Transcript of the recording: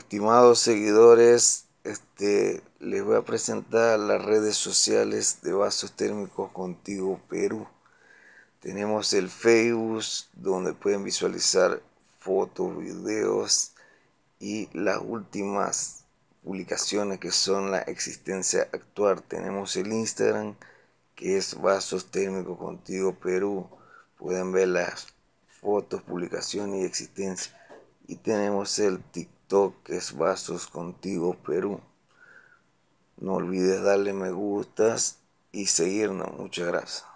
Estimados seguidores, este, les voy a presentar las redes sociales de Vasos Térmicos Contigo Perú. Tenemos el Facebook, donde pueden visualizar fotos, videos y las últimas publicaciones que son la existencia actual. Tenemos el Instagram, que es Vasos Térmicos Contigo Perú. Pueden ver las fotos, publicaciones y existencia. Y tenemos el TikTok que es Vasos Contigo Perú. No olvides darle me gustas y seguirnos. Muchas gracias.